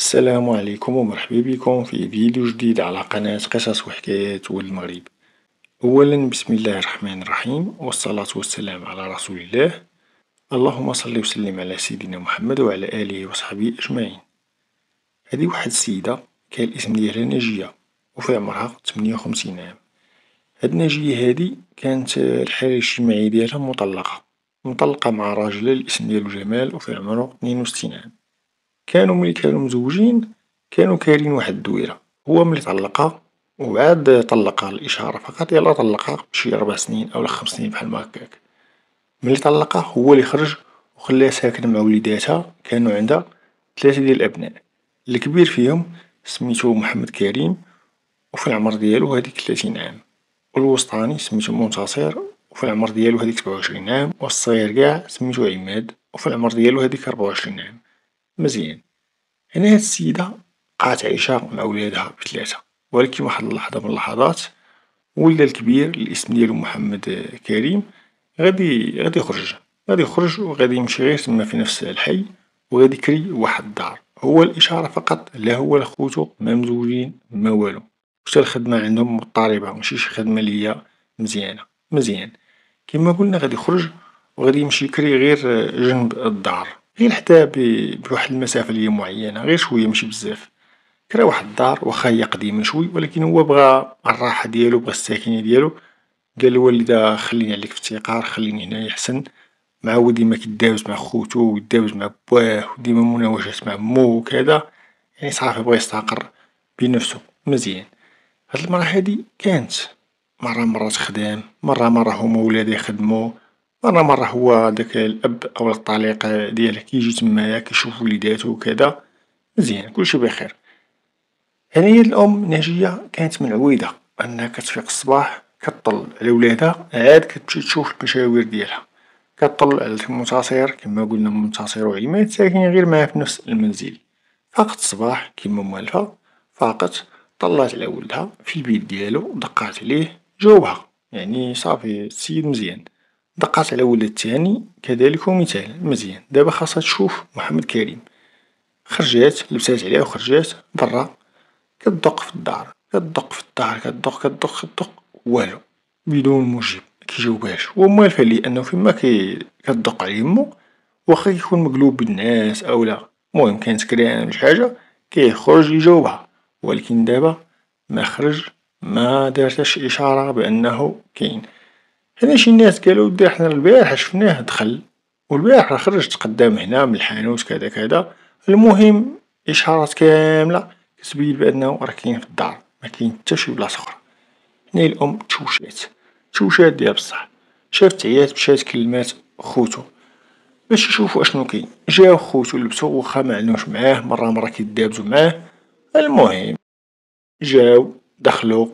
السلام عليكم ومرحبا بكم في فيديو جديد على قناة قصص وحكايات والمغرب أولا بسم الله الرحمن الرحيم والصلاة والسلام على رسول الله اللهم صل وسلم على سيدنا محمد وعلى آله وصحبه أجمعين هذه واحد السيدة كان الاسم ديالها ناجية وفي عمرها 58 عام هاد ناجية هادي كانت الحالة الاجتماعية ديالها مطلقة مطلقة مع راجل الاسم ديالو جمال وفي عمره 62 عام كانو ملي كانو مزوجين كانو كارين واحد الدويرة هو ملي طلقها وعاد طلقها الاشاره فقط يلا طلقها شي ربع سنين او خمس سنين بحال هكاك ملي طلقها هو لي خرج وخلاها ساكنة مع وليداتها كانو عندها تلاتة ديال الأبناء الكبير فيهم سميتو محمد كريم وفي العمر ديالو هاديك تلاتين عام والوسطاني سميتو منتصر وفي العمر ديالو هاديك سبعة عام والصغير قاع سميتو عماد وفي العمر ديالو هاديك ربعة عام مزيان هنا يعني هاد السيدة قات عايشة مع ولادها بثلاثة ولكن واحد اللحظة من اللحظات ولا الكبير الاسم ديالو محمد كريم غادي غادي يخرج غادي يخرج وغادي يمشي غير تما في نفس الحي وغادي يكري واحد الدار هو الإشارة فقط لا هو لا خوتو ما مزوجين ما والو حتى الخدمة عندهم مضطربة ماشي شي خدمة اللي هي مزيانة مزيان كيما قلنا غادي يخرج وغادي يمشي يكري غير جنب الدار غير حتى بواحد المسافة اللي معينة غير شوية ماشي بزاف كرا واحد الدار واخا هي قديمة شوي ولكن هو بغا الراحة ديالو بغا الساكنة ديالو قال الوالدة خليني عليك في التيقار خليني هنايا حسن مع هو ديما كيداوز مع خوتو ويداوز مع باه وديما مناوشات مع مو وكذا يعني صافي بغا يستقر بنفسو مزيان، هاد المرا هادي كانت مرة مرة خدام مرة مرة هما ولادا يخدمو. مرة مرة هو داك الأب أو الطليق ديالك كيجي تمايا كيشوف وليداتو وكدا مزيان كلشي بخير، هنايا الأم ناجية كانت منعويدة أنها كتفيق الصباح كطل على ولادها عاد كتمشي تشوف المشاوير ديالها، كطل على المنتصر كما قلنا منتصر وعماد ساكنين غير معاه في نفس المنزل، فاقت الصباح كيما موالفة فاقت طلعت على ولدها في البيت ديالو دقات عليه جاوبها يعني صافي السيد مزيان. دقات على ولاد تاني كذلك مثال مزيان دابا خاصها تشوف محمد كريم خرجات لبسات عليها وخرجات برا كدق في الدار كدق في الدار كدق كدق كدق والو بدون مجيب مكيجاوبهاش هو مالف ليه انه فيما كدق على يمو واخا كيكون مقلوب بالناس او لا المهم كانت كريان شي حاجة كيخرج يجاوبها ولكن دابا ما خرج ما دارتش اشارة بانه كاين هنا شي ناس قالو دي حنا البارحة شفناه دخل راه خرج تقدم هنا من الحانوت كذا كذا المهم إشعارات كاملة كتبين بأنه راه كاين في الدار مكاين حتى شي بلاصة خرى، هنا الأم تشوشات تشوشات ديال بصح شافت عيات مشات كلمات خوتو باش يشوفو أشنو كاين جاو خوتو لبسو وخا معنوش معاه مرة مرة كيدابزو معاه المهم جاو دخلو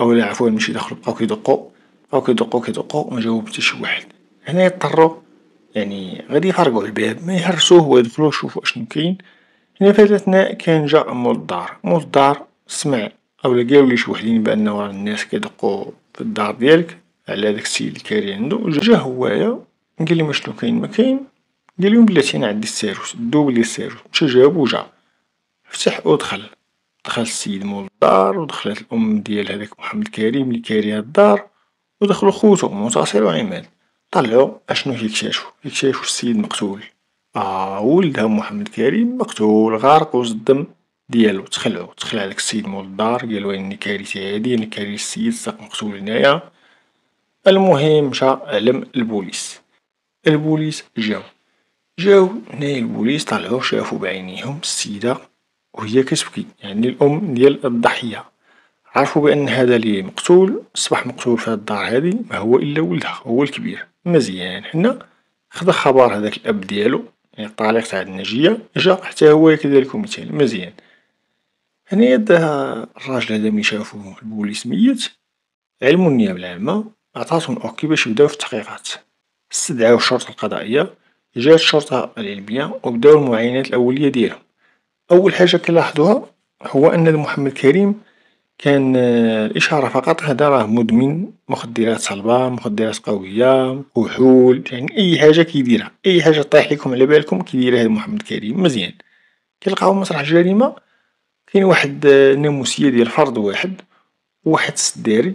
لا عفوا ماشي دخلو بقاو كيدقو. بقاو كيدقو كيدقو ما جاوبتش شي واحد هنا يضطروا يعني غادي يفرقعو الباب ما يهرسوه ويدخلو يشوفوا اشنو كاين هنا في الأثناء كان جا مول الدار مول الدار سمع أو لقاو لي شي وحدين بأنو الناس كيدقو في الدار ديالك على هداك السيد الكاري عندو جا هوايا لي اشنو كاين ما قال لهم بلاتي أنا عندي السيروس دوب لي الساروت مشا جابو وجا فتح ودخل دخل السيد مول الدار ودخلت الأم ديال هداك محمد كريم لي كاري هاد الدار ودخلو خوتو منتصر وعماد طلعو اشنو كيكتاشفو كيكتاشفو السيد مقتول اه ولدها محمد كريم مقتول غارق وسط الدم ديالو تخلعو تخلع لك السيد مول الدار قالو اني كارثة هادي انا كارثه السيد ساق مقتول هنايا المهم مشا علم البوليس البوليس جاو جاو هنايا البوليس طلعو شافو بعينيهم السيدة وهي كتبكي يعني الام ديال الضحية عرفوا بأن هذا اللي مقتول أصبح مقتول في هاد الدار هادي ما هو إلا ولدها هو الكبير مزيان حنا خدا خبر هداك الأب ديالو يعني الطليق تاع النجيه جا حتى هو كذلك مثال مزيان هنايا يد الراجل هدا ملي شافو البوليس ميت علمو النيابة العامة عطاتهم اوكي باش يبداو في التحقيقات استدعاو الشرطة القضائية جات الشرطة العلمية وبداو المعاينات الأولية ديالهم أول حاجة كنلاحظوها هو أن محمد كريم كان الإشارة آه، فقط هذا راه مدمن مخدرات صلبة مخدرات قوية كحول يعني أي حاجة كيديرها أي حاجة طايح ليكم على بالكم كيديرها هاد محمد كريم مزيان كيلقاو مسرح الجريمة كاين واحد آه، ناموسية ديال فرد واحد وواحد السداري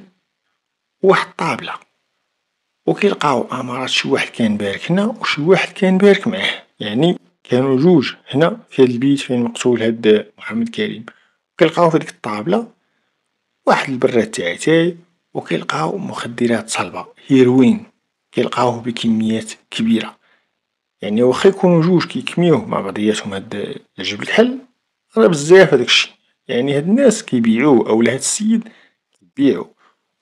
وواحد الطابلة وكيلقاو امارات شي واحد كان بارك هنا وشي واحد كان بارك معاه يعني كانوا جوج هنا في هاد البيت آه، فين مقتول هاد محمد كريم كيلقاو في ديك الطابله واحد البراد تاعي تاعي وكيلقاو مخدرات صلبة هيروين كيلقاوه بكميات كبيرة يعني وخا يكونو جوج كيكميوه مع بعضياتهم هاد الجبل الحل راه بزاف هداك الشيء يعني هاد الناس كيبيعوه أولا هاد السيد كيبيعو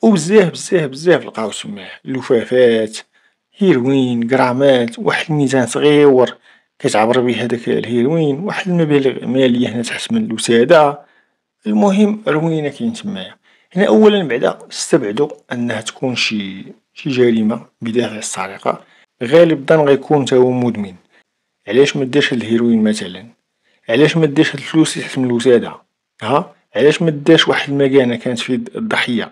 وبزاف بزاف بزاف لقاو سماه لفافات هيروين كرامات واحد الميزان صغيور كتعبر بيه هداك الهيروين واحد المبالغ مالية هنا تحت من الوسادة المهم الروينة كاين تمايا هنا أولا بعدا استبعدوا أنها تكون شي شي جريمة بدافع السرقة غالبا غيكون تا هو مدمن علاش مداش داش الهيروين مثلا علاش مداش داش الفلوس تحت من الوسادة ها علاش مداش واحد المكانة كانت في الضحية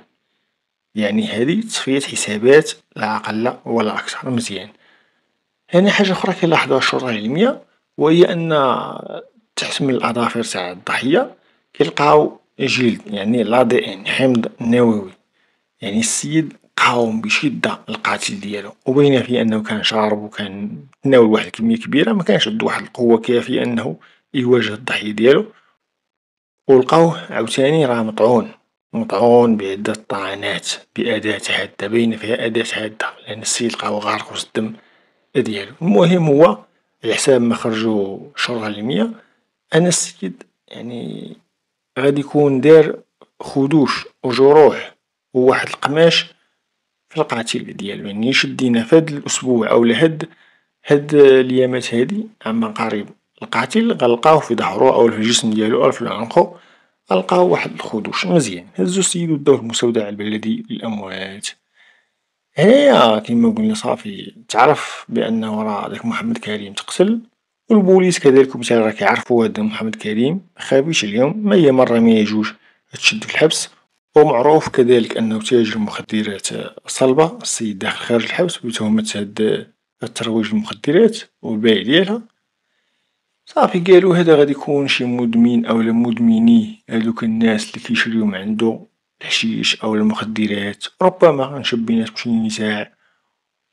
يعني هادي تصفية حسابات لا أقل ولا أكثر مزيان هنا حاجة أخرى كنلاحظوها الشرطة العلمية وهي أن تحتمل الأظافر تاع الضحية كيلقاو جلد يعني لا دي ان حمض نووي يعني السيد قاوم بشدة القاتل ديالو وبين في انه كان شارب وكان تناول واحد الكمية كبيرة مكانش عندو واحد القوة كافية انه يواجه الضحية ديالو ولقاوه عاوتاني راه مطعون مطعون بعدة طعنات بأداة حادة باينة فيها أداة حادة لأن السيد لقاو غارق وسط الدم ديالو المهم هو على حساب ما خرجو الشرطة المية أن السيد يعني غادي يكون دار خدوش وجروح وواحد القماش في القاتل ديالو يعني شدينا في هاد الأسبوع أولا هاد هاد اليامات هادي عما قريب القاتل غلقاه في ضهرو أولا في الجسم ديالو أولا في عنقو غلقاه واحد الخدوش مزيان هزو السيد وداوه المستودع البلدي للأموات هنايا كيما قلنا صافي تعرف بأنه راه داك محمد كريم تقتل والبوليس كذلك مثلا راك يعرفوا هاد محمد كريم خابيش اليوم ما هي مرة ما ميجوج تشد في الحبس ومعروف كذلك انه تاجر مخدرات صلبة السيد داخل خارج الحبس بتهمة هاد الترويج للمخدرات والبيع ديالها صافي قالو هدا غادي يكون شي مدمن اولا مدمني هادوك الناس اللي كيشريو من عندو الحشيش او المخدرات ربما غنشب بيناتهم شي نزاع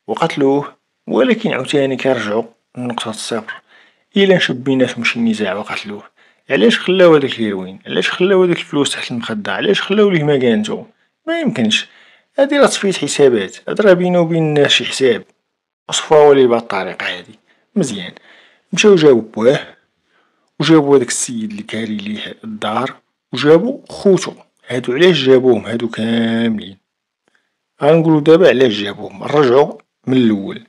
وقتلوه ولكن عاوتاني كيرجعو لنقطة الصفر إلا شب شبيناتهم شي نزاع وقتلوه علاش خلاو هداك الهيروين علاش خلاو هاديك الفلوس تحت المخدة علاش خلاو ليه ما يمكنش هادي راه تصفية حسابات هاد راه بينو وبين الناس شي حساب وصفاو عليه بهاد الطريقة هادي مزيان مشاو جابو بواه وجابو هداك السيد لي كاري ليه الدار وجابو خوتو هادو علاش جابوهم هادو كاملين غنقولو دابا علاش جابوهم رجعو من اللول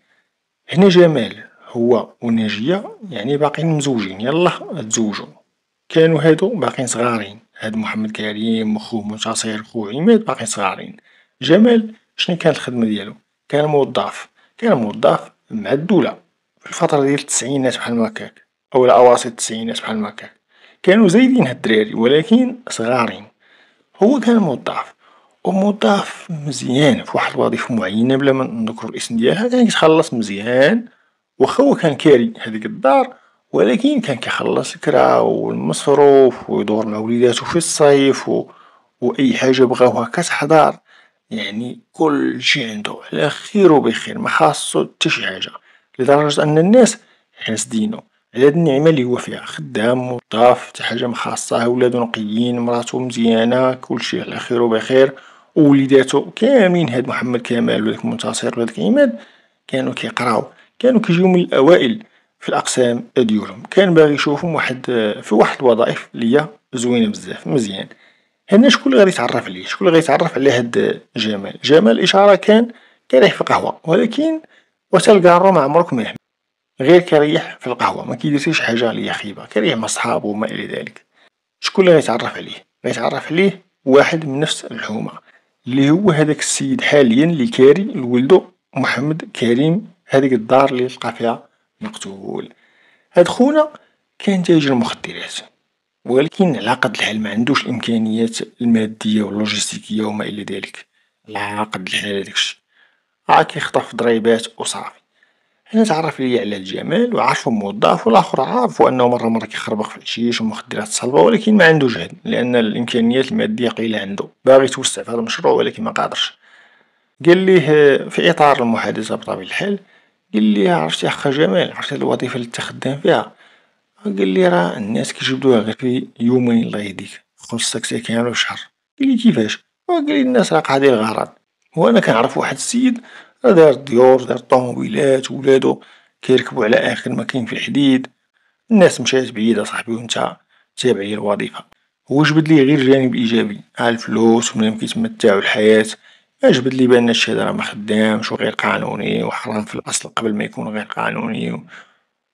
هنا جمال هو ونجية يعني باقيين مزوجين يلا تزوجوا كانوا هادو باقيين صغارين هاد محمد كريم وخوه منتصر خو عماد باقيين صغارين جمال شنو كانت الخدمة ديالو كان موظف كان موظف مع الدولة في الفترة ديال التسعينات بحال ما هكاك أو الأواسط التسعينات بحال ما هكاك كانوا زايدين هاد الدراري ولكن صغارين هو كان موظف وموظف مزيان في واحد الوظيفة معينة بلا ما نذكر الاسم ديالها كان كيتخلص مزيان وخا هو كان كاري هذيك الدار ولكن كان كيخلص كرا والمصروف ويدور مع وليداتو في الصيف وأي حاجة بغاوها كتحضر يعني كلشي عندو على خير وبخير ما خاصو حتى شي حاجة لدرجة أن الناس حاسدينو على هاد النعمة لي هو فيها خدام موظف حتى حاجة مخاصاه ولادو نقيين مراتو مزيانة كلشي على خير وبخير ووليداتو كاملين هاد محمد كمال وهاداك منتصر وهاداك عماد كانو كيقراو كانو كيجيو من الأوائل في الأقسام ديولهم كان باغي يشوفهم واحد آه، في واحد الوظائف اللي هي زوينة بزاف مزيان هنا شكون اللي غادي يتعرف عليه شكون اللي غادي يتعرف على هاد جمال جمال الإشارة كان كيريح في القهوة ولكن وتا الكارو عمرك ما غير كيريح في القهوة ما كيديرش شي حاجة اللي هي خايبة كيريح مع صحابو وما إلى ذلك شكون اللي غيتعرف عليه غيتعرف عليه واحد من نفس الحومة اللي هو هذاك السيد حاليا اللي كاري لولدو محمد كريم هذيك الدار اللي لقى فيها مقتول هاد خونا كان تاجر مخدرات ولكن على قد الحال ما عندوش الامكانيات الماديه واللوجيستيكيه وما الى ذلك على قد الحال داكشي راه كيخطف ضريبات وصافي حنا تعرف ليا على الجمال وعارفو موظف والاخر عارفو انه مره مره كيخربق في الحشيش ومخدرات الصلبه ولكن ما عنده جهد لان الامكانيات الماديه قليله عنده باغي يتوسع في هذا المشروع ولكن ما قادرش قال ليه في اطار المحادثه بطبيعه الحال قالي عرفتي اخا جمال عرفتي هاد الوظيفة اللي نتا خدام فيها قالي راه الناس كيجبدوها غير في يومين الله يهديك خصك ساكن على شهر قالي كيفاش قالي الناس راه قاعدين الغرض وانا كنعرف واحد السيد راه دار ديور داير طوموبيلات ولادو كيركبو على اخر ما كاين في الحديد الناس مشات بعيدة صاحبي وانت تابع الوظيفة هو جبد غير الجانب الايجابي على الفلوس ومنين كيتمتعو الحياة أجبد لي بان الشي هدا راه مخدامش وغير قانوني وحرام في الأصل قبل ما يكون غير قانوني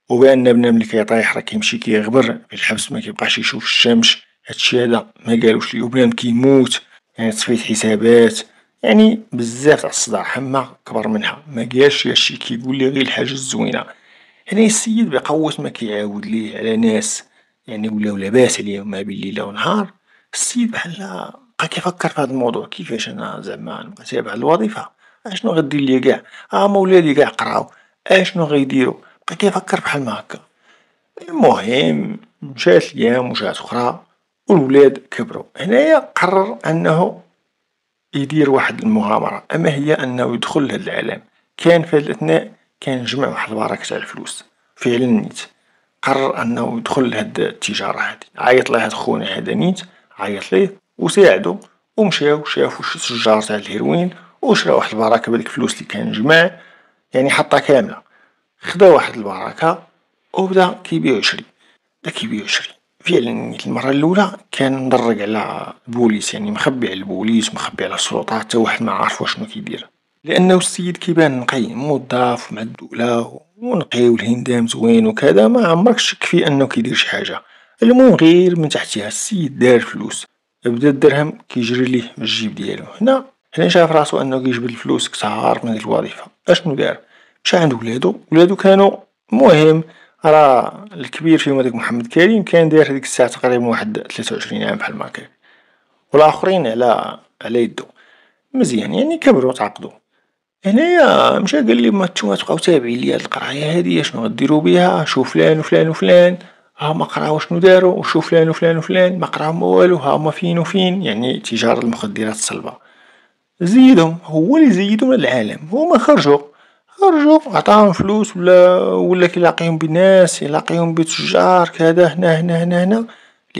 وبان بنادم اللي كيطيح راه كيمشي كيغبر في الحبس مكيبقاش يشوف الشمس هادشي هدا قالوش لي وبنادم كيموت يعني تصفية حسابات يعني بزاف تاع الصداع حما كبر منها مقالش هادشي كيقولي غير الحاجة الزوينة يعني السيد بقوة ما كيعاود ليه على ناس يعني ولاو لاباس عليهم ما بين ليل ونهار السيد بحالا بقى كيفكر في هاد الموضوع كيفاش انا زعما نبقى تابع الوظيفه اشنو غدير ليا قاع ها آه، مولادي قاع قراو اشنو غيديرو بقى كيفكر بحال ما هكا المهم مشات ليام وجات اخرى والولاد كبرو هنايا قرر انه يدير واحد المغامرة اما هي انه يدخل لهاد العالم كان في هاد الاثناء كان جمع واحد البركه تاع الفلوس فعلا نيت قرر انه يدخل لهاد التجارة هادي عيط لهاد خونا هذا نيت عيط ليه وساعدو ومشاو شافو شي تجار تاع الهيروين وشراو واحد البراكة بهاديك الفلوس اللي كان جمع يعني حطها كاملة خدا واحد البراكة وبدا كيبيع يشري بدا كيبيع يشري فعلا المرة اللولى كان مدرق على البوليس يعني مخبي على البوليس مخبي على السلطات حتى واحد معرفش واشنو كيدير لأنو السيد كيبان نقي موظف مع الدولة ونقي والهندام زوين وكذا ما عمرك تشك في انه كيدير شي حاجة المهم غير من تحتها السيد دار فلوس بدا الدرهم كيجري ليه من الجيب ديالو هنا هنا شاف راسو انه كيجبد الفلوس كتعار من الوظيفه اشنو دار مشى عند ولادو ولادو كانوا مهم راه الكبير فيهم هذاك محمد كريم كان داير هذيك الساعه تقريبا واحد 23 عام بحال ما كان والاخرين على على يدو مزيان يعني كبروا تعاقدوا هنايا مشى قال لي ما تبقاو تابعين ليا القرايه هذه شنو غديروا بيها شوف فلان وفلان وفلان هم قراو شنو داروا وشو فلان وفلان وفلان ما ما والو هما فين وفين يعني تجارة المخدرات الصلبة زيدهم هو اللي زيدهم للعالم هما خرجوا خرجوا عطاهم فلوس ولا ولا كيلاقيهم بناس يلاقيهم بتجار كذا هنا هنا هنا هنا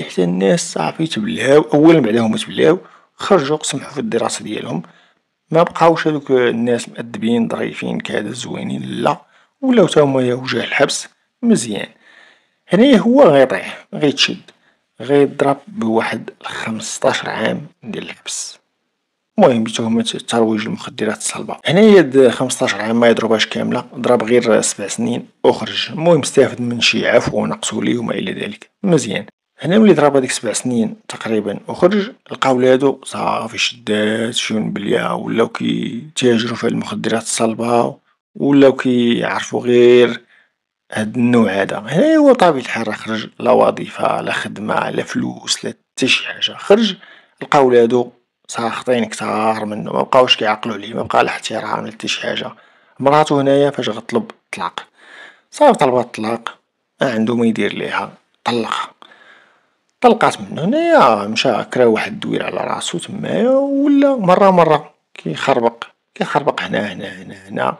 حتى الناس صافي تبلاو اولا بعدا هما تبلاو خرجوا سمحوا في الدراسة ديالهم ما بقاوش هذوك الناس مأدبين ظريفين كذا زوينين لا ولاو تا هما وجه الحبس مزيان هنايا هو غيطيح غيتشد غيضرب بواحد خمسطاشر عام ديال الحبس المهم بتهمة ترويج المخدرات الصلبة هنايا هاد خمسطاشر عام ميضربهاش كاملة ضرب غير سبع سنين وخرج المهم استافد من شي عفو ونقصو ليه وما الى ذلك مزيان هنا ملي ضرب هاديك سبع سنين تقريبا وخرج لقا ولادو صافي شدات شيون بليا ولاو كيتاجرو في المخدرات الصلبة ولاو كيعرفو غير هاد النوع هذا هنا هو بطبيعة الحال راه خرج لا وظيفة لا خدمة لا فلوس لا حتى شي حاجة خرج لقا ولادو ساخطين كتار منو مبقاوش كيعقلو عليه بقى لا احترام لا حتى شي حاجة مراتو هنايا فاش غطلب طلاق صافي طلبات الطلاق ما عندو ما يدير ليها طلقها طلقات منو هنايا مشى كرا واحد الدوير على راسو تمايا ولا مرة مرة كيخربق كيخربق هنا هنا هنا هنا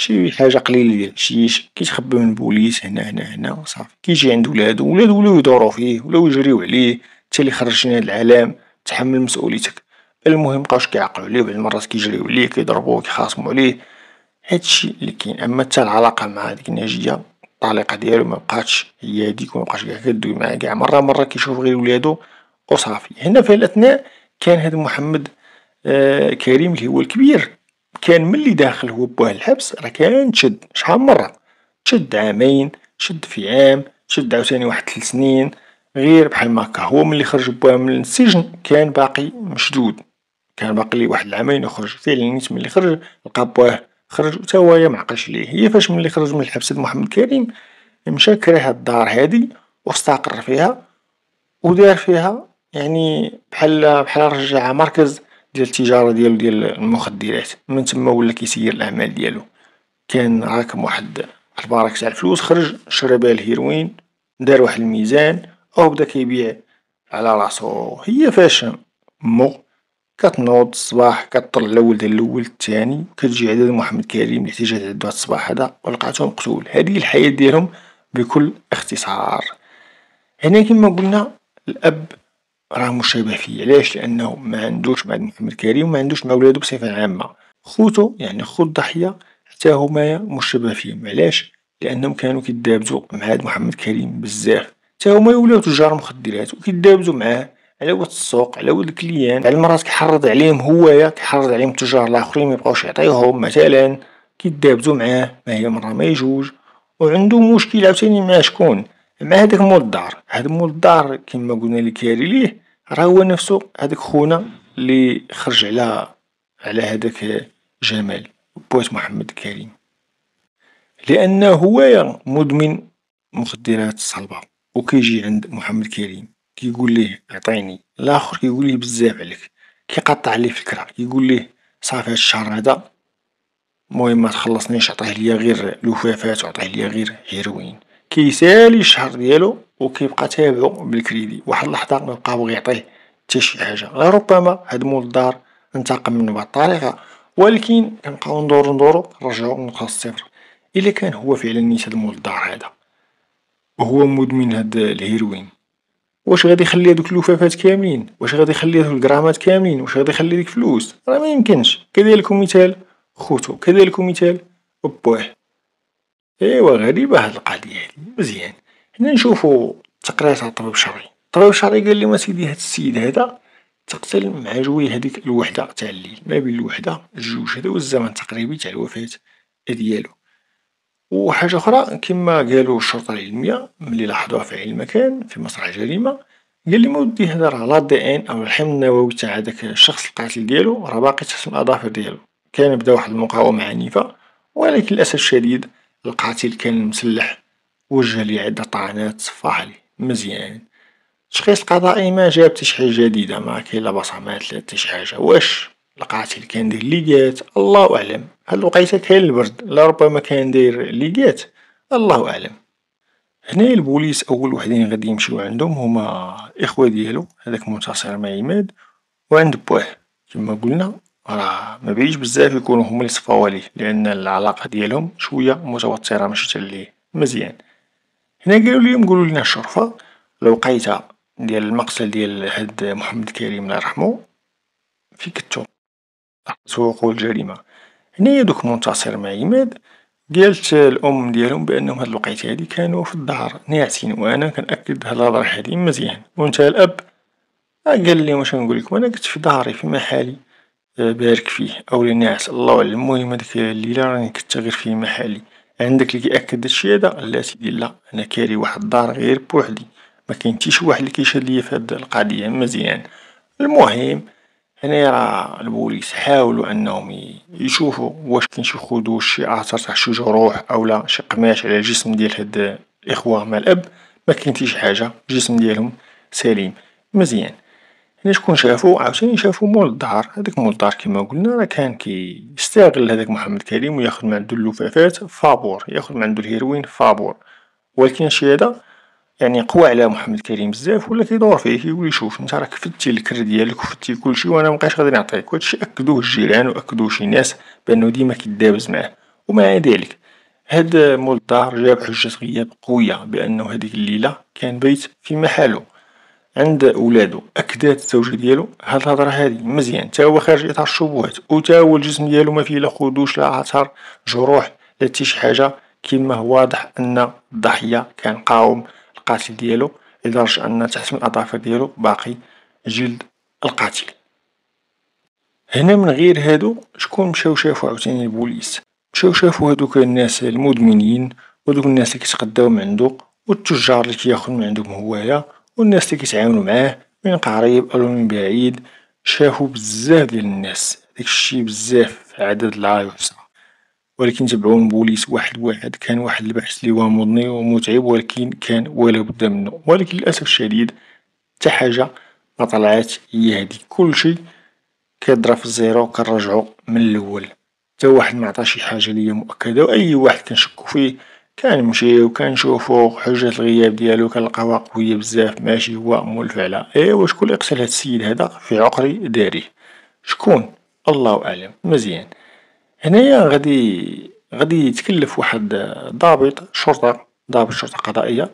شي حاجة قليلة ديال الحشيش كيتخبى من البوليس هنا هنا هنا وصافي كيجي عند ولادو ولادو ولاو يدورو فيه ولاو يجريو عليه حتى اللي من هاد العالم تحمل مسؤوليتك المهم مبقاوش كيعقلو عليه بعض المرات كيجريو عليه كيضربوه كيخاصمو عليه هادشي اللي كاين اما تا العلاقة مع هذيك الناجية الطليقة ديالو مبقاتش هي وما بقاش كاع كدوي معاه كاع مرة مرة كيشوف غير ولادو وصافي هنا في هاد الاثناء كان هاد محمد آه، كريم اللي هو الكبير كان ملي داخل هو بوه الحبس راه كان تشد شحال مرة تشد عامين تشد في عام تشد عاوتاني واحد ثلاث سنين غير بحال هكا هو ملي خرج بواه من السجن كان باقي مشدود كان باقي ليه واحد العامين وخرج فعلا نيت ملي خرج لقى بواه خرج حتى هو معقلش ليه هي فاش ملي خرج من الحبس محمد كريم مشى كره هاد الدار هادي واستقر فيها ودار فيها يعني بحال بحال رجع مركز ديال التجارة ديالو ديال المخدرات من تما ولا كيسير الأعمال ديالو كان راكم واحد البارك تاع الفلوس خرج شرى بها الهيروين دار واحد الميزان أو بدا كيبيع على راسو هي فاش مو كتنوض الصباح كطل على ديال الاول التاني كتجي عند محمد كريم اللي احتاجات عندو هاد الصباح هدا ولقاتو مقتول هادي الحياة ديالهم بكل اختصار هنا كيما قلنا الأب راه مشابه فيا علاش لانه ما عندوش مع محمد كريم وما عندوش مع ولادو بصفه عامه خوتو يعني خو الضحيه حتى هما مشابه فيهم علاش لانهم كانوا كيدابزو مع هاد محمد كريم بزاف حتى هما ولاو تجار مخدرات وكيدابزو معاه على ود السوق على ود الكليان على المرات كيحرض عليهم هوايا كيحرض عليهم التجار الاخرين ميبقاوش يعطيوهم مثلا كيدابزو معاه ما هي مره ما يجوج وعندو مشكل عاوتاني مع شكون مع هداك مول الدار هاد مول الدار كيما قلنا لي كاري ليه راه هو نفسو هداك خونا لي خرج على على هداك جمال بوات محمد كريم لانه هو مدمن مخدرات الصلبة وكيجي عند محمد كريم كيقول ليه عطيني لاخر كيقول ليه بزاف عليك كيقطع ليه فكره كيقول ليه صافي هاد الشهر هدا المهم متخلصنيش عطيه ليا غير لفافات وعطيه ليا غير هيروين كيسالي الشهر ديالو وكيبقى تابعو بالكريدي واحد اللحظة ميبقى بغي يعطيه حتى شي حاجة لربما ربما هاد مول الدار انتقم منو بهاد الطريقة ولكن كنبقاو ندورو ندورو نرجعو لنقطة الصفر الا كان هو فعلا نيت هاد مول الدار هذا وهو مدمن هاد الهيروين واش غادي يخلي هادوك اللفافات كاملين واش غادي يخلي هادوك الجرامات كاملين واش غادي يخلي ديك الفلوس راه ما يمكنش كذلك مثال خوتو كذلك مثال بوه ايوا غريبة هاد القضية هادي مزيان حنا نشوفو تقرير تاع الطبيب الشرعي الطبيب الشرعي قال ما سيدي هاد السيد هدا تقتل مع جوي هاديك الوحدة تاع الليل ما بين الوحدة الجوج هدا هو الزمن التقريبي تاع الوفاة ديالو وحاجة أخرى كيما قالو الشرطة العلمية ملي لاحظوه في عين المكان في مسرح جريمة قال لي مودي هدا راه لا دي ان أو الحمض النووي تاع داك الشخص القاتل ديالو راه باقي تحت الأظافر ديالو كان بدا واحد المقاومة عنيفة ولكن للأسف الشديد القاتل كان مسلح وجه لي عدة طعنات صفاح لي مزيان تشخيص القضائي ما جاب حتى شي حاجة جديدة كاين لا بصمات لا حتى شي حاجة واش القاتل كان داير ليكات الله أعلم هاد الوقيته كاين البرد لربما كان داير ليكات الله أعلم هنا البوليس أول وحدين غادي يمشيو عندهم هما الإخوة ديالو هداك منتصر عماد وعند بواه كيما قلنا راه مبيجيش بزاف يكونو هما اللي صفاو عليه لأن العلاقة ديالهم شوية متوترة مشات ليه مزيان، هنا قالو ليهم قولوا لنا الشرفة الوقيته ديال المقتل ديال هاد محمد كريم الله يرحمو في كتو سوق الجريمة، هنايا دوك منتصر مع عماد قالت الأم ديالهم بأنهم هاد الوقيتة هادي كانو في الدار ناعسين وأنا كنأكد هاد الهضرة هادي مزيان، وانت الأب آه، قال ليهم واش لكم انا كنت في داري في محالي بارك فيه أو الناس الله أعلم المهم هاديك الليلة راني كنت غير في محالي عندك اللي كيأكد هادشي هادا لا سيدي لا أنا كاري واحد الدار غير بوحدي مكاين تي شي واحد اللي كيشاد ليا في هاد القضية مزيان، المهم هنا راه البوليس حاولو أنهم يشوفو واش كاين شي خدوش شي أثر تاع شي جروح أولا شي قماش على الجسم ديال هاد الإخوة مع الأب مكاين حتى شي حاجة الجسم ديالهم سليم مزيان. إلا يعني شكون شافو عاوتاني شافو مول الدار هداك مول الدار كيما قلنا راه كان كيستغل هداك محمد كريم وياخد من عندو اللفافات فابور ياخد من عندو الهيروين فابور ولكن الشي هدا يعني قوى على محمد كريم بزاف ولا كيدور فيه كيقول شوف نتا راك فتي الكر ديالك وفتي كلشي وانا مبقيتش غادي نعطيك وهادشي اكدوه الجيران واكدوه شي ناس بانه ديما كيدابز معاه ومع ذلك هاد مول الدار جاب حجة غياب قوية بأنه هذيك الليلة كان بيت في محله عند ولادو اكدات الزوجه ديالو هاد الهضره هادي مزيان تا هو خارج اطار الشبهات وتا هو الجسم ديالو ما فيه لا خدوش لا عثر جروح لا حتى شي حاجه كما هو واضح ان الضحيه كان قاوم القاتل ديالو لدرجه ان تحت من الاظافر ديالو باقي جلد القاتل هنا من غير هادو شكون مشاو شافو عاوتاني البوليس مشاو شافو هادوك الناس المدمنين ودوك الناس اللي كيتقداو من عندو والتجار اللي كياخذ من عندهم هوايه والناس اللي كيتعاونو معاه من قريب أو من بعيد شافو بزاف ديال الناس داكشي بزاف في عدد العايوس ولكن تبعو البوليس واحد واحد كان واحد البحث اللي هو مضني ومتعب ولكن كان ولا بد منو ولكن للأسف الشديد تا حاجة مطلعات هي هادي كلشي كيضرب في الزيرو كنرجعو من الاول تا واحد ما عطاش شي حاجة اللي هي مؤكدة وأي واحد كنشكو فيه وكان وكنشوفو حجة الغياب ديالو كنلقاوها قوية بزاف ماشي هو مولفعلة ايوا شكون اللي قتل هاد السيد هدا في عقري داري شكون الله أعلم مزيان هنايا غادي غادي يتكلف واحد ضابط شرطة ضابط شرطة قضائية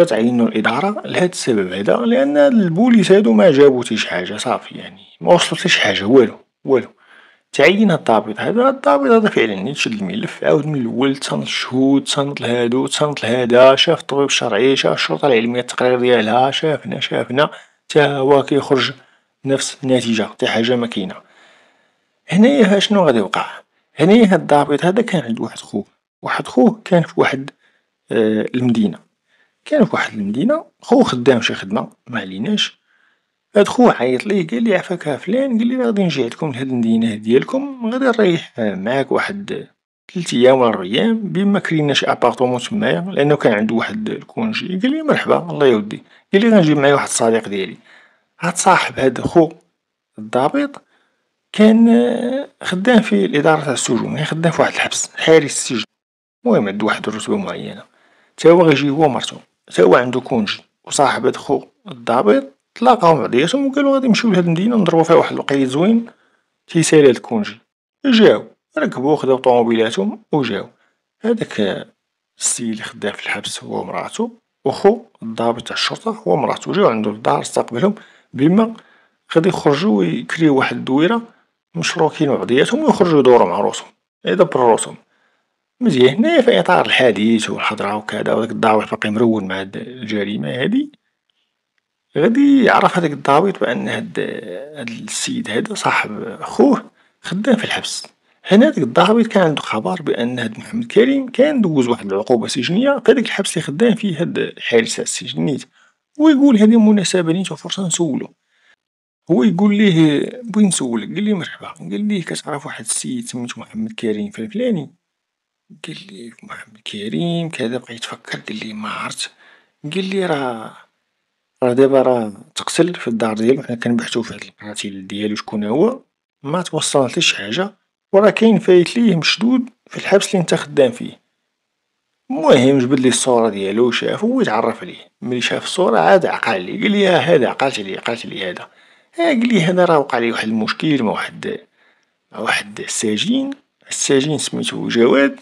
غتعينو الادارة لهاد السبب هدا لان البوليس هادو ما جابو شي حاجة صافي يعني ما وصلو شي حاجة والو والو تعين هاد الضابط هذا هاد هذا فعلا تشد الملف عاود من الاول تنط الشهود تنط لهادو تنط لهدا شاف الطبيب الشرعي شاف الشرطة العلمية التقرير ديالها شافنا شافنا تا هو كيخرج نفس النتيجة تا حاجة مكاينة هنايا شنو غادي يوقع هنايا هاد الضابط هذا كان عند واحد خوه واحد خوه كان في واحد آه، المدينة كان في واحد المدينة خوه خدام شي خدمة معليناش هاد خو عيط ليه لي عفاك فلان فلان قالي غادي نجي عندكم لهاد المدينة ديالكم غادي نريح معاك واحد تلت ايام ولا ريام بما كريناش ابارطومون تمايا لانه كان عندو واحد الكونجي قالي مرحبا الله يودي قالي غنجيب معايا واحد الصديق ديالي هاد صاحب هاد خو الضابط كان آه، خدام في الادارة تاع السجون يعني خدام في واحد الحبس حارس السجن المهم عندو واحد الرتبة معينة تا هو غيجي هو ومرتو تا هو عندو كونجي وصاحب هاد خو الضابط تلاقاو بعضياتهم وقالو غادي نمشيو لهاد المدينة نضربوا فيها واحد الوقيت زوين تيسالي هاد الكونجي، جاو ركبو خداو طوموبيلاتهم وجاو، هداك السيد لي خدام في الحبس هو ومراتو وخو الضابط تاع الشرطة هو ومراتو جاو عندو الدار استقبلهم بما غادي يخرجو ويكريو واحد الدويرة مشروكين مع بعضياتهم ويخرجو يدورو مع روسهم يدبرو روسهم، مزيان هنايا في إطار الحديث والحضره وكدا وداك الضابط باقي مرون مع هاد الجريمة هادي. غادي يعرف هداك الضابط بان هاد السيد هدا صاحب خوه خدام في الحبس هنا داك الضابط كان عندو خبر بان هاد محمد كريم كان دوز واحد العقوبة سجنية في هداك الحبس لي خدام فيه هاد الحارس السجنيت ويقول هادي مناسبة نيتو فرصة نسولو هو يقول ليه بغيت نسولك قال لي مرحبا قال لي كتعرف واحد السيد سميتو محمد كريم الفلاني قال لي محمد كريم كدا بقيت فكر قال لي ما عرفت قال لي راه راه دابا راه تقتل في الدار ديالو حنا كنبحتو في هاد القاتل ديالو شكون هو متوصلنا حتى شي حاجة وراه كاين فايت ليه مشدود في الحبس لي نتا خدام فيه، المهم جبد لي الصورة ديالو شافو ويتعرف عليه، ملي شاف الصورة عاد عقل لي قال لي آه، هذا عقلت لي قالت لي هذا آه، قال لي هذا راه وقع لي واحد المشكل مع واحد مع واحد السجين، السجين سميتو جواد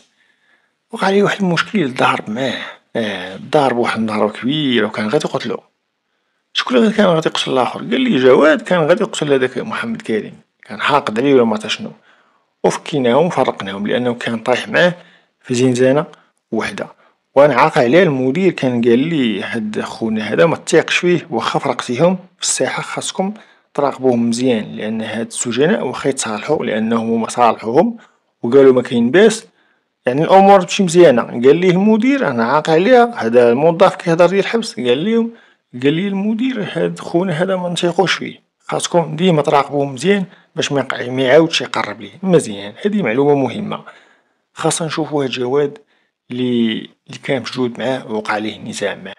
وقع لي واحد المشكل ضارب معاه، آه، ضرب ضاربو واحد النهار كبير وكان غادي يقتلو. شكون كان غادي يقتل لاخر قالي جواد كان غادي يقتل هداك محمد كريم كان حاقد عليه ولا ما شنو وفكيناهم وفرقناهم لأنه كان طايح معاه في زنزانة وحدة وانا عاق عليه المدير كان قالي هاد خونا هدا متيقش فيه واخا فرقتيهم في الساحة خاصكم تراقبوهم مزيان لأن هاد السجناء واخا يتصالحو لأنهم هما صالحوهم ما مكاين باس يعني الأمور تمشي مزيانة قاليه المدير أنا عاق عليها هدا الموظف كيهضر لي الحبس قال لي لي المدير هاد خونا ما منتيقوش فيه خاصكم ديما تراقبوه مزيان باش ما ميعاودش يقرب ليه مزيان هادي معلومة مهمة، خاصنا نشوفو هاد جواد اللي كان مشدود معاه ووقع عليه نزاع معاه،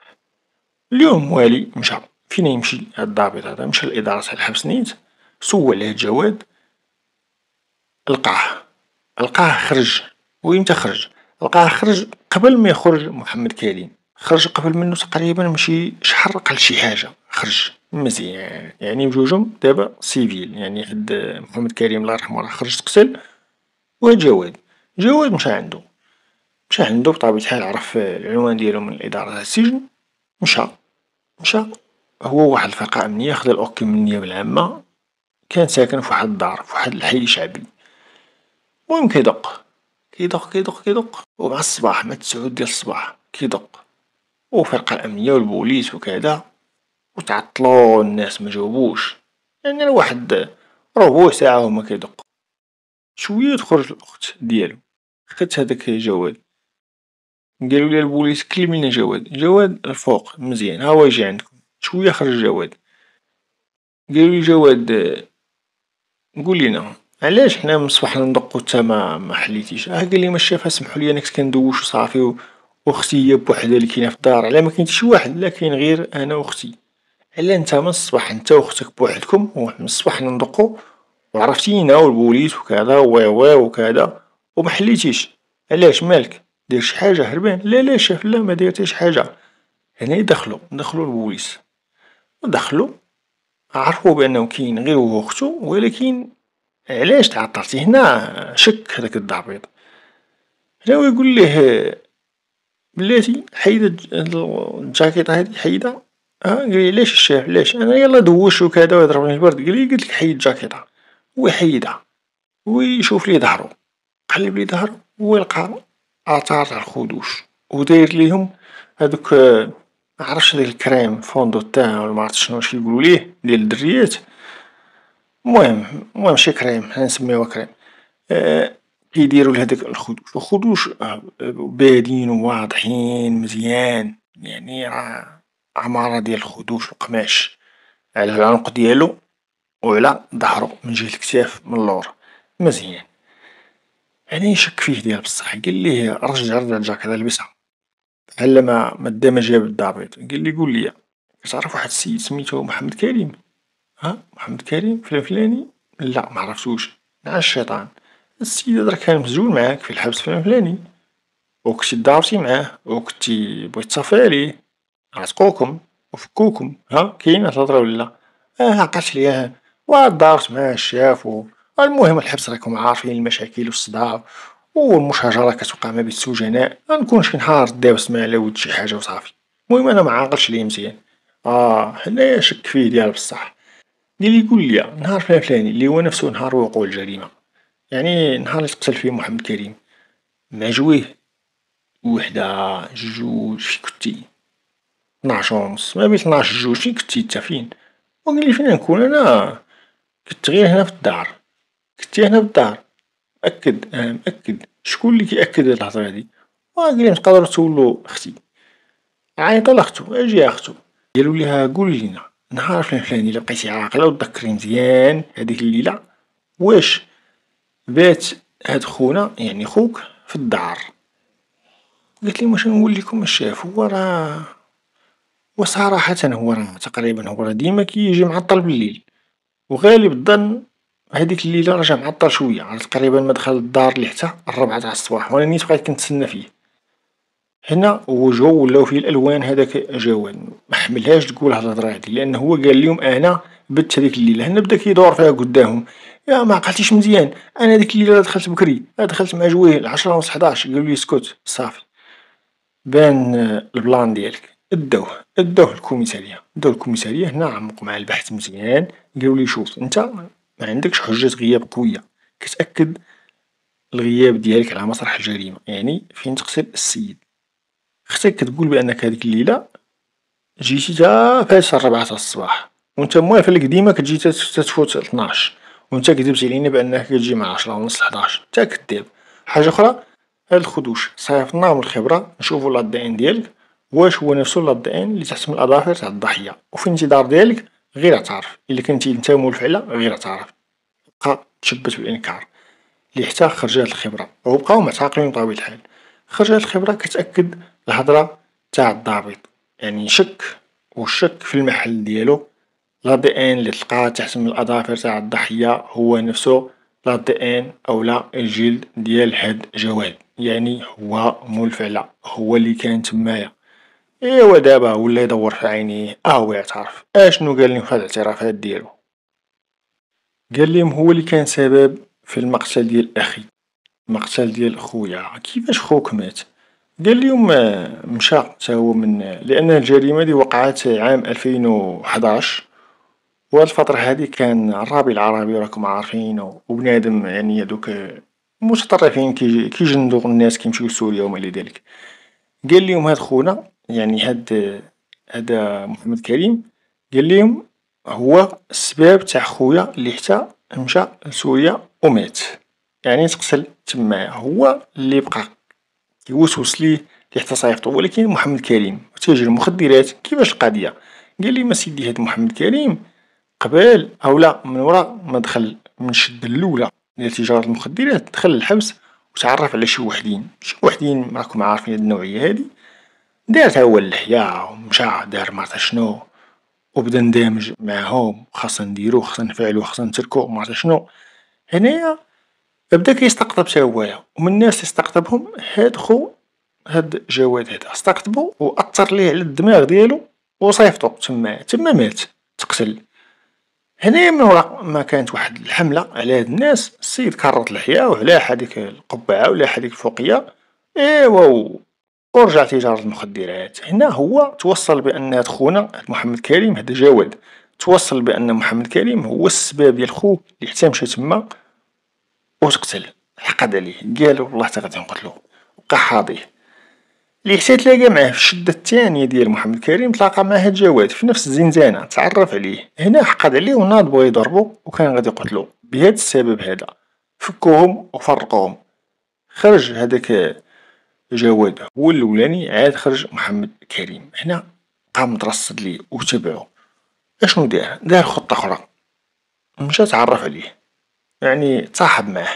اليوم والي مشى فين يمشي هاد الضابط هذا مشى للإدارة تاع الحبس نيت سول على هاد جواد لقاه، لقاه خرج ويمتى خرج لقاه خرج قبل ما يخرج محمد كريم. خرج قبل منو تقريبا مشي شحر قال شي حاجة خرج مزيان يعني بجوجهم دابا سيفيل يعني عند محمد كريم الله يرحمه راه خرج تقتل وجواد جواد مشا عندو مشا عندو بطبيعة الحال عرف العنوان ديالو من الإدارة تاع السجن مشا مشا هو واحد الفرقة أمنية خدا الأوكي من النيابة العامة كان ساكن في واحد الدار في واحد الحي شعبي المهم كيدق كيدق كيدق كيدق ومع الصباح مع تسعود ديال الصباح كيدق وفرقة الأمنية والبوليس وكذا وتعطلوا الناس مجاوبوش يعني الواحد ربع ساعة وما كيدقو شوية تخرج الأخت ديالو خدت هداك جواد قالو لي البوليس كلمينا جواد جواد الفوق مزيان هاهو يجي عندكم شوية خرج جواد قالو لي جواد قول لينا علاش حنا من الصباح ندقو حتى ما حليتيش اه قالي سمحوا لي انا كنت كندوش وصافي أختي هي بوحدها اللي كاينة في الدار علاه مكاين تا شي واحد لا كاين غير أنا وأختي، علاه نتا من الصباح نتا وختك بوحدكم ومن الصباح ندقو وعرفتينا والبوليس وكذا و و وكذا ومحليتيش علاش مالك داير شي حاجة هربان لا لا شاف لا ما تا حاجة، هنا دخلو دخلو البوليس ودخلوا عرفو بأنه كاين غير هو وختو ولكن علاش تعطلتي هنا شك هداك الضابط، هنا يقول ليه. بلاتي حيد الجاكيطة هادي حيدها ها قالي ليش الشاف ليش انا يلا دوشت وكذا ويضربني البرد قالي قلتلك حيد الجاكيطة هو يحيدها ويشوف لي ظهرو قلب لي ظهرو ويلقى اثار تاع الخدوش وداير ليهم هادوك معرفتش هاديك الكريم فوندو تاع ولا معرفتش شنو واش يقولو ليه ديال الدريات المهم المهم شي كريم حنا نسميوها كريم آه، كيديروا لهاداك الخدوش الخدوش آه، بادين وواضحين مزيان يعني راه عمارة ديال الخدوش القماش على العنق ديالو وعلى ظهرو من جهة الكتاف من اللور مزيان يعني شك فيه ديال بصح قليه رجع رجع هذا لبسها ما مادا ما جاب الضابط قالي لي كتعرف واحد السيد سميتو محمد كريم؟ ها محمد كريم فلان فلاني؟ لا معرفتوش نعش الشيطان السيد درك كان مسجون معاك في الحبس الفلاني فلاني وكنتي تضاربتي معاه وكنتي بغيت تصافي عليه عتقوكم وفكوكم ها كاينة تهضر ولا اه عقلت ليها وضاربت معاه شافو المهم الحبس راكم عارفين المشاكل والصداع والمشاجرة كتوقع ما بين السجناء غنكون شي نهار داوس ما على ود شي حاجة وصافي المهم انا ما عاقلش ليه مزيان اه حنايا شك فيه ديال بصح ديال يقول ليا نهار فلان فلاني اللي هو نفسه نهار وقوع الجريمة يعني نهار لي تقتل فيه محمد كريم مع جويه وحدة جوج فين كنتي طناعش ونص ما بين طناعش جوج فين كنتي نتا فين وقالي فين نكون انا كنت غير هنا في الدار كنتي هنا في الدار أكد اه مأكد شكون اللي كيأكد هاد الهضرة هادي وقالي تقدر تسولو ختي عيطا يعني لختو اجي اختو ختو قالو ليها قولي لينا نهار فلان فلاني إلا بقيتي عاقلة وتذكري مزيان هاديك الليلة واش بات هاد خونا يعني خوك في الدار لي واش لكم الشاف هو راه وصراحه صراحة هو راه تقريبا هو راه ديما كيجي معطل بالليل وغالب الظن هاديك الليلة راه جا معطل شوية راه تقريبا ما دخل الدار اللي حتى الربعة تاع الصباح وانا نيت بقيت كنتسنى فيه هنا وجهو ولاو فيه الالوان هذاك جوان ما حملهاش تقول هاد الهضره هادي لان هو قال لهم انا بت هذيك الليله هنا بدا كيدور فيها قدامهم يا ما عقلتيش مزيان انا ديك الليله دخلت بكري دخلت مع جويل 10 ونص 11 قالوا لي اسكت صافي بان البلان ديالك ادوه ادوه الكوميساريه ادوه الكوميساريه هنا عمقوا مع البحث مزيان قالوا لي شوف انت ما عندكش حجه غياب قويه كتاكد الغياب ديالك على مسرح الجريمه يعني فين تقتل السيد ختك كتقول بأنك هذيك الليلة جيتي تا فاش الربعة تاع الصباح ونتا موافلك ديما كتجي تفوت 12 وانت كذبت علينا بأنك كتجي مع عشرة ونص لحداش تا كذب حاجة أخرى هاد الخدوش صيفطنا من الخبرة نشوفو لا دي ان ديالك واش هو نفسو لا دي ان اللي تحت من الأظافر تاع الضحية وفي الانتظار ديالك غير اعترف إلا كنتي نتا مولفعلة غير اعترف بقى تشبت بالإنكار اللي حتى خرج الخبرة وبقاو متعاقلين طويل الحال خرج الخبرة كتأكد الهضرة تاع الضابط يعني شك والشك في المحل ديالو لا دي ان اللي تلقاه تحت من الأظافر تاع الضحية هو نفسو دي ان او لا الجلد ديال هاد جوال يعني هو مو الفعلة هو اللي كان تمايا ايوا دابا ولا يدور في عينيه اهو يعترف اشنو قالهم في هاد الاعترافات ديالو قالهم هو اللي كان سبب في المقتل ديال اخي المقتل ديال خويا كيفاش خوك مات قال اليوم آه، مشى حتى هو من آه، لأن الجريمة دي وقعت آه، عام ألفين وحداش وهاد الفترة هاذي كان الربيع العربي راكم عارفين وبنادم يعني هذوك متطرفين كي- كيجندو الناس كيمشيو لسوريا وما إلى ذلك، قال لهم هاد خونا يعني هاد هادا محمد كريم قال لهم هو السباب تاع خويا اللي حتى مشى لسوريا ومات يعني تقتل تمايا هو اللي بقى. كيوسوس ليه حتى صيفطو ولكن محمد كريم تاجر المخدرات كيفاش القضية قال لي ما سيدي هاد محمد كريم قبل أو لا من وراء ما دخل من الشدة الاولى ديال تجارة المخدرات دخل الحبس وتعرف على شي وحدين شي وحدين راكم عارفين هاد النوعية هادي دارت هو اللحية ومشى دار مرتا شنو وبدا ندمج معاهم خاصنا نديرو خاصنا نفعلو خاصنا نتركو مرتا شنو هنايا فبدا كيستقطب تا هوايا ومن الناس اللي استقطبهم هاد خو هاد جواد هدا استقطبو وأثر ليه على الدماغ ديالو وصيفطو تما تما مات تقتل هنايا من ورا ما كانت واحد الحملة على هاد الناس السيد كرط لحيا وعلى هاديك القبعة ولاح هاديك الفوقية ايوا ورجع تجارة المخدرات هنا هو توصل بأن هاد خونا محمد كريم هاد جواد توصل بأن محمد كريم هو السبب ديال خوه اللي حتى مشى تما واش قتل حقد عليه قالو والله حتى غادي نقتلو بقى حاضيه اللي حتى تلاقى معاه في الشدة الثانية ديال محمد كريم تلاقى مع هاد جواد في نفس الزنزانة تعرف عليه هنا حقد عليه وناض بغا يضربو وكان غادي يقتلو بهاد السبب هذا فكوهم وفرقوهم خرج هذاك جواد هو الاولاني عاد خرج محمد كريم هنا قام ترصد ليه وتبعو اشنو دار دار خطة اخرى مشى تعرف عليه يعني تصاحب معاه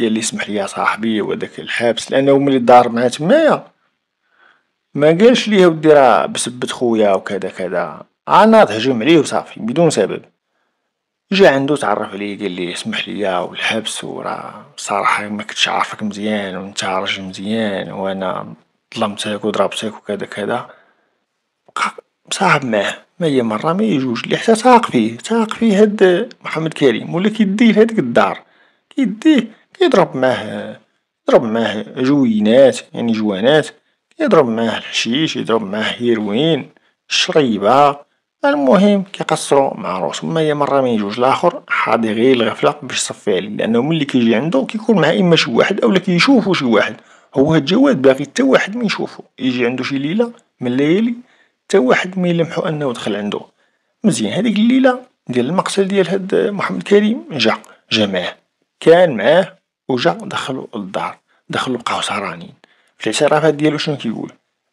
قالي اسمح لي يا صاحبي وهداك الحابس لأنه ملي دار معاه تمايا مقالش ليه ودي راه بسبت خويا وكذا كدا عا تهجم هجم عليه وصافي بدون سبب جا عندو تعرف عليه لي اسمح لي والحبس وراه ما مكنتش عارفك مزيان وانت راجل مزيان وانا ظلمتك وضربتك وكذا كدا مصاحب معاه هي مرة ما يجوش لي حتى تاق فيه تاق فيه هاد محمد كريم ولا كيديه لهاديك الدار كيديه كيضرب معاه يضرب معاه جوينات يعني جوانات يضرب معاه الحشيش يضرب معاه هيروين الشريبة المهم كيقصرو مع ما هي مرة ما يجوش لاخر حاضي غير الغفلة باش يصفي عليه لأنه ملي كيجي عندو كيكون معاه إما شي واحد أولا كيشوفو شي واحد هو هاد جواد باغي حتى واحد ما يشوفو يجي عندو شي ليلة من الليالي حتى واحد ما يلمحو انه دخل عندو مزيان هاديك الليلة ديال المقتل ديال هاد محمد كريم جا جا معاه كان معاه وجا دخلو للدار دخلو بقاو سهرانين في الاعترافات ديالو شنو كيقول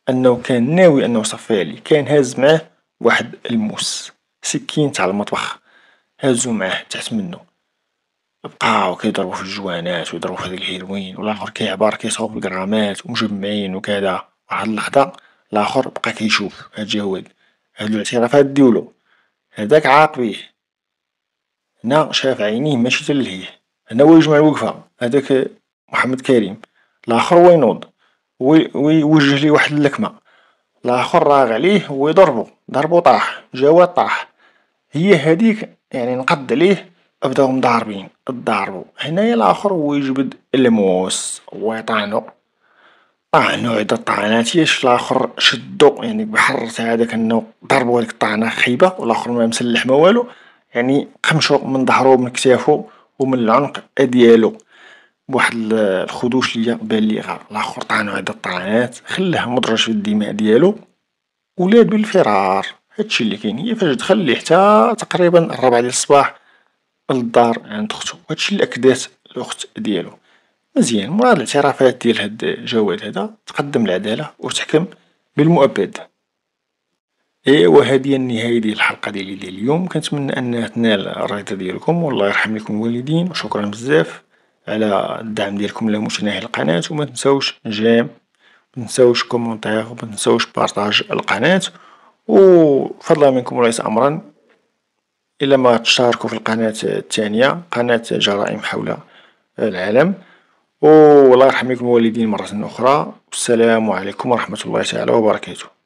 انه كان ناوي انه يصفي عليه كان هاز معاه واحد الموس سكين تاع المطبخ هازو معاه تحت منو بقاو كيضربو في الجوانات ويضربو في هاد الهيروين والاخر كيعبر كيصاوب الكرامات ومجمعين وكذا واحد اللحظه لاخر بقى كيشوف هاجي هو هادو الاعترافات ديولو هداك عاق بيه هنا شاف عينيه ماشي تلهيه هنا هو يجمع الوقفة هداك محمد كريم لاخر هو ينوض ويوجه ليه واحد اللكمة لاخر راغ عليه هو يضربو ضربو طاح جواد طاح هي هاديك يعني نقد عليه بداو مضاربين ضاربو هنايا لاخر هو يجبد الموس ويطعنو طعنوا عدة طعنات ياش لاخر شدو يعني بحرت هذاك انه ضربو هاديك الطعنة خايبة والاخر ما مسلح ما والو يعني قمشو من ظهره من كتافو ومن العنق ديالو بواحد الخدوش ليا بانلي غير لاخر طعنو عدة طعنات خلاه مدرج في الدماء ديالو ولاد بالفرار هادشي اللي كاين هي فاش دخل ليه حتى تقريبا الربع ديال الصباح للدار عند ختو هادشي اللي اكدات الاخت ديالو مزيان مورا الاعترافات ديال هاد الجواد هدا تقدم العدالة وتحكم بالمؤبد ايوا هادي هي النهاية ديال الحلقة ديالي ديال اليوم كنتمنى انها تنال الرضا ديالكم والله يرحم ليكم الوالدين وشكرا بزاف على الدعم ديالكم لمشاهده القناة وما تنساوش جيم متنساوش كومونتير تنساوش بارطاج القناة وفضلا منكم وليس امرا الا ما تشاركوا في القناة الثانية قناة جرائم حول العالم والله يرحم لكم الوالدين مرة أخرى والسلام عليكم ورحمة الله تعالى وبركاته